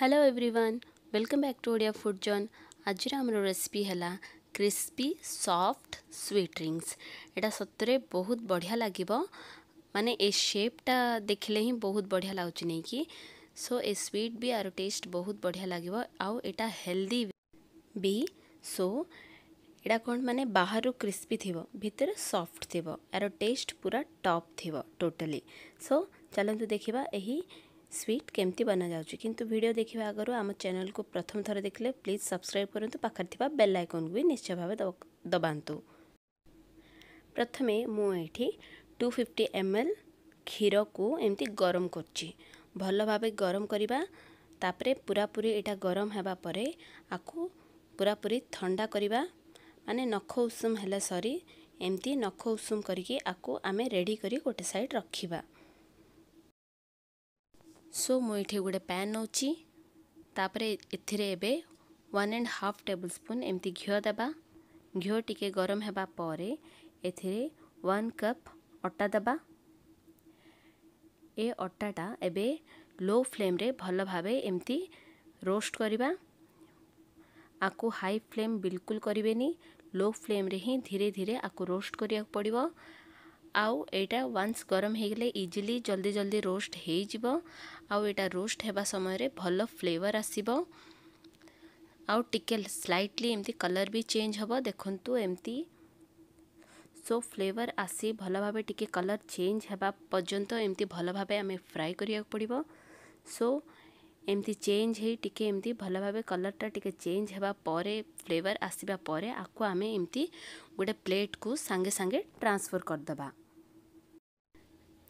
hello everyone welcome back to Odia food zone आज recipe है crispy soft sweet drinks यहाँ सतरे बहुत बढ़िया लगे माने ए शेपटा देखले ही बहुत बढ़िया लगुच नहीं कि सो ए स्वीट भी आरो टेस्ट बहुत बढ़िया लगे आटा हेल्दी भी सो यहाँ कौन मानने बाहर क्रिस्पी थी भितर सफ्ट थ टेस्ट पूरा टप थ टोटली सो चलत देखा यही स्वीट केमती बना बनाउँछ किन भिडियो देखा आगरु आम को प्रथम थोर देखि प्लिज सब्सक्राइब गरी बेल बेला आइकन निश्चय भावे दबाु प्रथमे म 250 फिफ्टी खीरो को एमती गरम गर् पूरापुरी एटा गरम हापर आरापुरी था नख उसुम होला सरी एमति नख करके गरिक आमे रेडी गए सइड रक ସୋ ମୁଁ ଏଠି ଗୋଟେ ପ୍ୟାନ୍ ନେଉଛି ତାପରେ ଏଥିରେ ଏବେ one and half tablespoon ଏମିତି ଘିଅ ଦେବା ଘିଅ ଟିକେ ଗରମ ହେବା ପରେ ଏଥିରେ ୱାନ୍ କପ୍ ଅଟା ଦେବା ଏ ଅଟାଟା ଏବେ ଲୋ ଫ୍ଲେମ୍ରେ ଭଲ ଭାବେ ଏମିତି ରୋଷ୍ଟ କରିବା ଆକୁ ହାଇ ଫ୍ଲେମ୍ ବିଲକୁଲ କରିବେନି ଲୋ ଫ୍ଲେମ୍ରେ ହିଁ ଧୀରେ ଧୀରେ ଆକୁ ରୋଷ୍ଟ କରିବାକୁ ପଡ଼ିବ ଆଉ ଏଇଟା ୱାନ୍ସ ଗରମ ହେଇଗଲେ ଇଜିଲି ଜଲ୍ଦି ଜଲ୍ଦି ରୋଷ୍ଟ ହେଇଯିବ ଆଉ ଏଇଟା ରୋଷ୍ଟ ହେବା ସମୟରେ ଭଲ ଫ୍ଲେଭର୍ ଆସିବ ଆଉ ଟିକେ ସ୍ଲାଇଟଲି ଏମିତି କଲର୍ ବି ଚେଞ୍ଜ ହେବ ଦେଖନ୍ତୁ ଏମିତି ସୋ ଫ୍ଲେଭର୍ ଆସି ଭଲ ଭାବେ ଟିକେ କଲର୍ ଚେଞ୍ଜ ହେବା ପର୍ଯ୍ୟନ୍ତ ଏମିତି ଭଲ ଭାବେ ଆମେ ଫ୍ରାଏ କରିବାକୁ ପଡ଼ିବ ସୋ ଏମିତି ଚେଞ୍ଜ ହେଇ ଟିକେ ଏମିତି ଭଲ ଭାବେ କଲର୍ଟା ଟିକେ ଚେଞ୍ଜ ହେବା ପରେ ଫ୍ଲେଭର୍ ଆସିବା ପରେ ଆକୁ ଆମେ ଏମିତି ଗୋଟେ ପ୍ଲେଟ୍କୁ ସାଙ୍ଗେ ସାଙ୍ଗେ ଟ୍ରାନ୍ସଫର୍ କରିଦେବା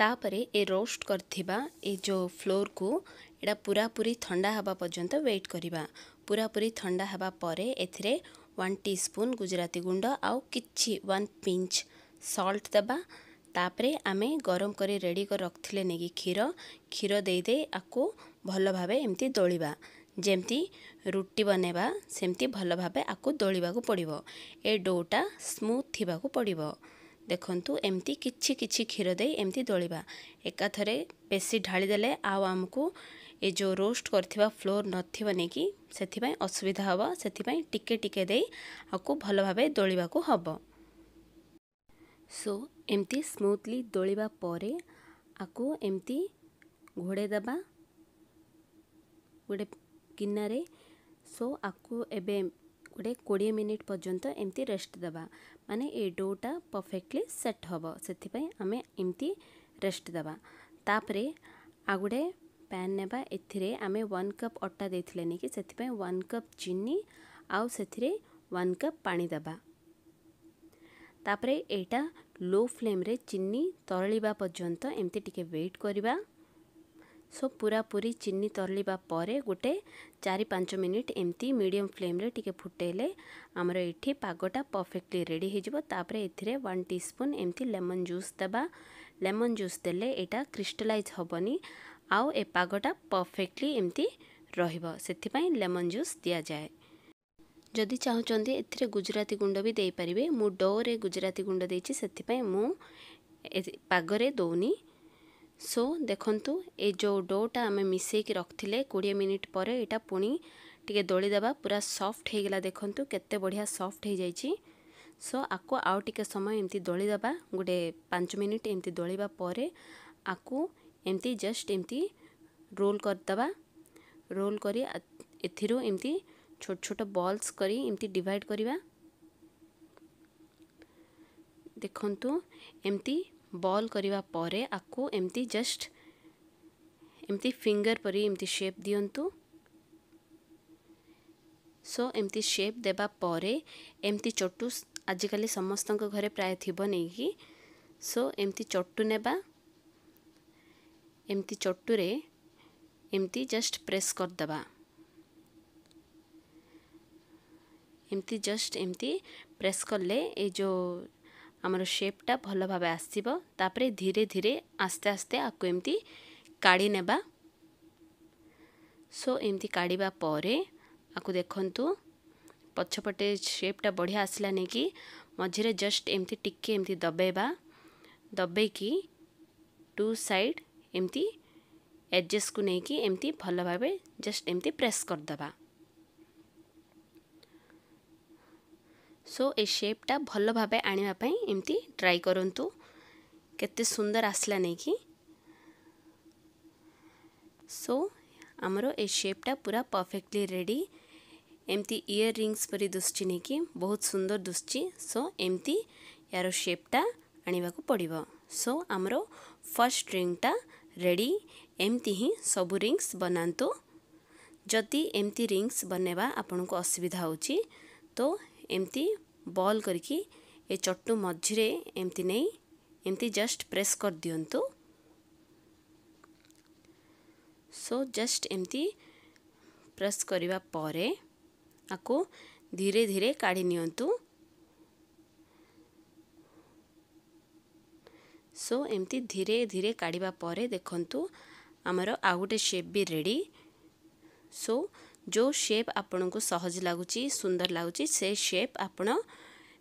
ତାପରେ ଏ ରୋଷ୍ଟ କରିଥିବା ଏ ଯେଉଁ ଫ୍ଲୋର୍କୁ ଏଇଟା ପୁରାପୁରି ଥଣ୍ଡା ହେବା ପର୍ଯ୍ୟନ୍ତ ୱେଟ୍ କରିବା ପୁରାପୁରି ଥଣ୍ଡା ହେବା ପରେ ଏଥିରେ ୱାନ୍ ଟିସ୍ପୁନ୍ ଗୁଜୁରାତି ଗୁଣ୍ଡ ଆଉ କିଛି ୱାନ୍ ପିଞ୍ଚ ସଲ୍ଟ ଦେବା ତାପରେ ଆମେ ଗରମ କରି ରେଡ଼ି କରି ରଖିଥିଲେ ନେଇକି କ୍ଷୀର କ୍ଷୀର ଦେଇଦେଇ ଆକୁ ଭଲ ଭାବେ ଏମିତି ଦୋଳିବା ଯେମିତି ରୁଟି ବନେଇବା ସେମିତି ଭଲ ଭାବେ ଆକୁ ଦୋଳିବାକୁ ପଡ଼ିବ ଏ ଡୋଟା ସ୍ମୁଥ୍ ଥିବାକୁ ପଡ଼ିବ ଦେଖନ୍ତୁ ଏମିତି କିଛି କିଛି କ୍ଷୀର ଦେଇ ଏମିତି ଦଳିବା ଏକାଥରେ ବେଶୀ ଢାଳିଦେଲେ ଆଉ ଆମକୁ ଏ ଯେଉଁ ରୋଷ୍ଟ କରିଥିବା ଫ୍ଲୋର ନଥିବ ନେଇକି ସେଥିପାଇଁ ଅସୁବିଧା ହେବ ସେଥିପାଇଁ ଟିକେ ଟିକେ ଦେଇ ଆକୁ ଭଲ ଭାବେ ଦୋଳିବାକୁ ହେବ ସୋ ଏମିତି ସ୍ମୁଥଲି ଦୋଳିବା ପରେ ଆକୁ ଏମିତି ଘୋଡ଼େଇ ଦେବା ଗୋଟେ ଗିନାରେ ସୋ ଆକୁ ଏବେ ଗୋଟେ କୋଡ଼ିଏ ମିନିଟ୍ ପର୍ଯ୍ୟନ୍ତ ଏମିତି ରେଷ୍ଟ ଦେବା ମାନେ ଏ ଡୋଟା ପରଫେକ୍ଟଲି ସେଟ୍ ହେବ ସେଥିପାଇଁ ଆମେ ଏମିତି ରେଷ୍ଟ ଦେବା ତାପରେ ଆଉ ଗୋଟେ ପ୍ୟାନ୍ ନେବା ଏଥିରେ ଆମେ ୱାନ୍ କପ୍ ଅଟା ଦେଇଥିଲେ ନେଇକି ସେଥିପାଇଁ ୱାନ୍ କପ୍ ଚିନି ଆଉ ସେଥିରେ ୱାନ୍ କପ୍ ପାଣି ଦେବା ତାପରେ ଏଇଟା ଲୋ ଫ୍ଲେମ୍ରେ ଚିନି ତରଳିବା ପର୍ଯ୍ୟନ୍ତ ଏମିତି ଟିକେ ୱେଟ୍ କରିବା ସୋ ପୁରାପୁରି ଚିନି ତର୍ଲିବା ପରେ ଗୋଟେ ଚାରି ପାଞ୍ଚ ମିନିଟ୍ ଏମିତି ମିଡ଼ିୟମ୍ ଫ୍ଲେମ୍ରେ ଟିକେ ଫୁଟେଇଲେ ଆମର ଏଠି ପାଗଟା ପରଫେକ୍ଟଲି ରେଡ଼ି ହୋଇଯିବ ତାପରେ ଏଥିରେ ୱାନ୍ ଟିସ୍ପୁନ୍ ଏମିତି ଲେମନ୍ ଜୁସ୍ ଦେବା ଲେମନ୍ ଜୁସ୍ ଦେଲେ ଏଇଟା କ୍ରିଷ୍ଟାଲାଇଜ୍ ହେବନି ଆଉ ଏ ପାଗଟା ପରଫେକ୍ଟଲି ଏମିତି ରହିବ ସେଥିପାଇଁ ଲେମନ୍ ଜୁସ୍ ଦିଆଯାଏ ଯଦି ଚାହୁଁଛନ୍ତି ଏଥିରେ ଗୁଜୁରାତି ଗୁଣ୍ଡ ବି ଦେଇପାରିବେ ମୁଁ ଡୋରେ ଗୁଜୁରାତି ଗୁଣ୍ଡ ଦେଇଛି ସେଥିପାଇଁ ମୁଁ ପାଗରେ ଦେଉନି ସୋ ଦେଖନ୍ତୁ ଏ ଯେଉଁ ଡୋଟା ଆମେ ମିଶେଇକି ରଖିଥିଲେ କୋଡ଼ିଏ ମିନିଟ୍ ପରେ ଏଇଟା ପୁଣି ଟିକେ ଦୋଳିଦେବା ପୁରା ସଫ୍ଟ ହୋଇଗଲା ଦେଖନ୍ତୁ କେତେ ବଢ଼ିଆ ସଫ୍ଟ ହୋଇଯାଇଛି ସୋ ଆକୁ ଆଉ ଟିକେ ସମୟ ଏମିତି ଦୋଳିଦେବା ଗୋଟେ ପାଞ୍ଚ ମିନିଟ୍ ଏମିତି ଦୋଳିବା ପରେ ଆକୁ ଏମିତି ଜଷ୍ଟ ଏମିତି ରୋଲ୍ କରିଦେବା ରୋଲ୍ କରି ଏଥିରୁ ଏମିତି ଛୋଟ ଛୋଟ ବଲ୍ସ କରି ଏମିତି ଡିଭାଇଡ଼ କରିବା ଦେଖନ୍ତୁ ଏମିତି ବଲ୍ କରିବା ପରେ ଆକୁ ଏମିତି ଜଷ୍ଟ ଏମିତି ଫିଙ୍ଗର ପରି ଏମିତି ସେପ୍ ଦିଅନ୍ତୁ ସୋ ଏମିତି ସେପ୍ ଦେବା ପରେ ଏମିତି ଚଟୁ ଆଜିକାଲି ସମସ୍ତଙ୍କ ଘରେ ପ୍ରାୟ ଥିବ ନେଇକି ସୋ ଏମିତି ଚଟୁ ନେବା ଏମିତି ଚଟୁରେ ଏମିତି ଜଷ୍ଟ ପ୍ରେସ୍ କରିଦେବା ଏମିତି ଜଷ୍ଟ ଏମିତି ପ୍ରେସ୍ କଲେ ଏ ଯେଉଁ ଆମର ସେପ୍ଟା ଭଲ ଭାବେ ଆସିବ ତାପରେ ଧୀରେ ଧୀରେ ଆସ୍ତେ ଆସ୍ତେ ଆକୁ ଏମିତି କାଢ଼ି ନେବା ସୋ ଏମିତି କାଢ଼ିବା ପରେ ଆକୁ ଦେଖନ୍ତୁ ପଛପଟେ ସେପ୍ଟା ବଢ଼ିଆ ଆସିଲାନି କି ମଝିରେ ଜଷ୍ଟ ଏମିତି ଟିକେ ଏମିତି ଦବେଇବା ଦବେଇକି ଟୁ ସାଇଡ଼୍ ଏମିତି ଏଡ଼ଜେଷ୍ଟକୁ ନେଇକି ଏମିତି ଭଲ ଭାବେ ଜଷ୍ଟ ଏମିତି ପ୍ରେସ୍ କରିଦେବା सो ए सेप्टा भल भाव आने एमती ट्राई करूँ के सुंदर आसला नहीं कि सो आमर ए शेपटा पूरा परफेक्टली रेडी एमती इयर रिंग्स पर दुसची नहीं कि बहुत सुंदर दुसची सो एमती यार शेपटा आने को पड़ सो आमर फर्स्ट रिंगटा रेडी एमती ही सब रिंग्स बनातु जदि एमती रिंग्स बनवा आपन को असुविधा हो तो ଏମିତି ବଲ୍ କରିକି ଏ ଚଟୁ ମଝିରେ ଏମିତି ନେଇ ଏମିତି ଜଷ୍ଟ ପ୍ରେସ୍ କରିଦିଅନ୍ତୁ ସୋ ଜଷ୍ଟ ଏମିତି ପ୍ରେସ୍ କରିବା ପରେ ଆକୁ ଧୀରେ ଧୀରେ କାଢ଼ି ନିଅନ୍ତୁ ସୋ ଏମିତି ଧୀରେ ଧୀରେ କାଢ଼ିବା ପରେ ଦେଖନ୍ତୁ ଆମର ଆଉ ଗୋଟେ ସେପ୍ ବି ରେଡ଼ି ସୋ जो शेप आपन को सहज लगुच सुंदर लगुच से शेप आपण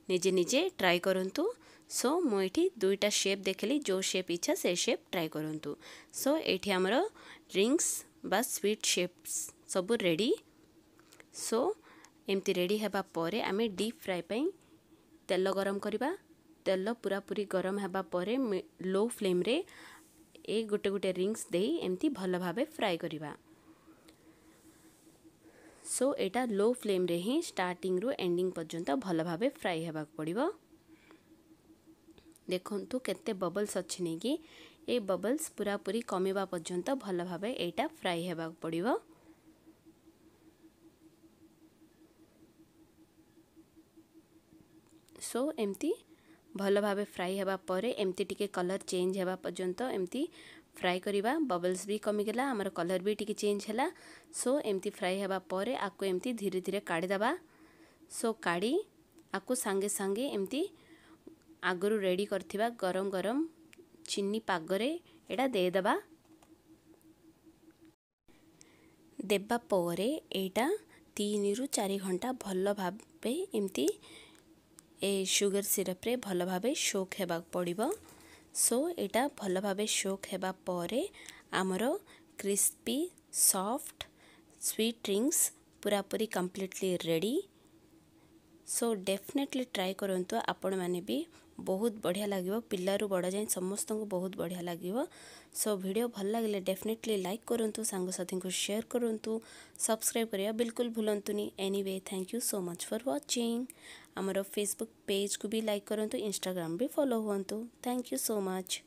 निजे निजे ट्राए करूँ सो मुठी दुईटा शेप देख ली जो शेप इच्छा से शेप ट्राए करूँ सो ये आमर रिंग्स बा स्वीट शेप्स सब रेडी सो एमती रेडी हाँपर आम डीप फ्राए तेल गरम करने तेल पूरा पूरी गरम हाँपर लो फ्लेम्रे गोटे गोटे रिंग्स दे एमती भल भाव फ्राए करवा সো এটা লো ফ্লেম্রে ହିଁ ଷ୍ଟାର୍ଟିଂରୁ ଏଣ୍ଡିଂ ପର୍ଯ୍ୟନ୍ତ ଭଲ ଭାବେ ଫ୍ରାଏ ହେବାକୁ ପଡ଼ିବ ଦେଖନ୍ତୁ କେତେ ବବଲ୍ସ ଅଛି ନେଇକି ଏଇ ବବଲ୍ସ ପୁରାପୁରି କମିବା ପର୍ଯ୍ୟନ୍ତ ଭଲ ଭାବେ ଏଇଟା ଫ୍ରାଏ ହେବାକୁ ପଡ଼ିବ ସୋ ଏମିତି ଭଲ ଭାବେ ଫ୍ରାଏ ହେବା ପରେ ଏମିତି ଟିକେ କଲର୍ ଚେଞ୍ଜ ହେବା ପର୍ଯ୍ୟନ୍ତ ଏମିତି ফ্রাই করা ববলস বি কমিগলা আমার কলর বি টিকি চেঞ্জ হল সো এমতি ফ্রাই হওয়া পরে আকু এমতি ধীরে ধীরে কাড়িদেবা সো কাড়ি আকু সাঙ্গে সাঙ্গে এমতি আগরু রেডি করা গরম গরম চিনি পাগরে এটা দেদেবা দেবা পরে এইটা তিনরু চারি ঘন্টা ভাল ভাবে এমতি ଏ ସୁଗର ସିରପ୍ରେ ଭଲ ଭାବେ ସୋକ୍ ହେବାକୁ ପଡ଼ିବ सो यटा भल भाव सोक आमर क्रिस्पी सॉफ्ट स्वीट ड्रिंक्स पूरा पूरी completely ready so definitely try करूँ आपण मैंने भी बहुत बढ़िया लगे पिलू बड़ जाए समस्त को बहुत बढ़िया लगे सो भिड भल लगे डेफिनेटली लाइक करूँ सांगसाथी को शेयर करूँ सब्सक्राइब करने बिलकुल भूलु एनी thank you so much for watching ଆମର ଫେସବୁକ୍ ପେଜ୍କୁ ବି ଲାଇକ୍ କରନ୍ତୁ ଇନଷ୍ଟାଗ୍ରାମ୍ ବି ଫଲୋ ହୁଅନ୍ତୁ ଥ୍ୟାଙ୍କ ୟୁ ସୋ ମଚ୍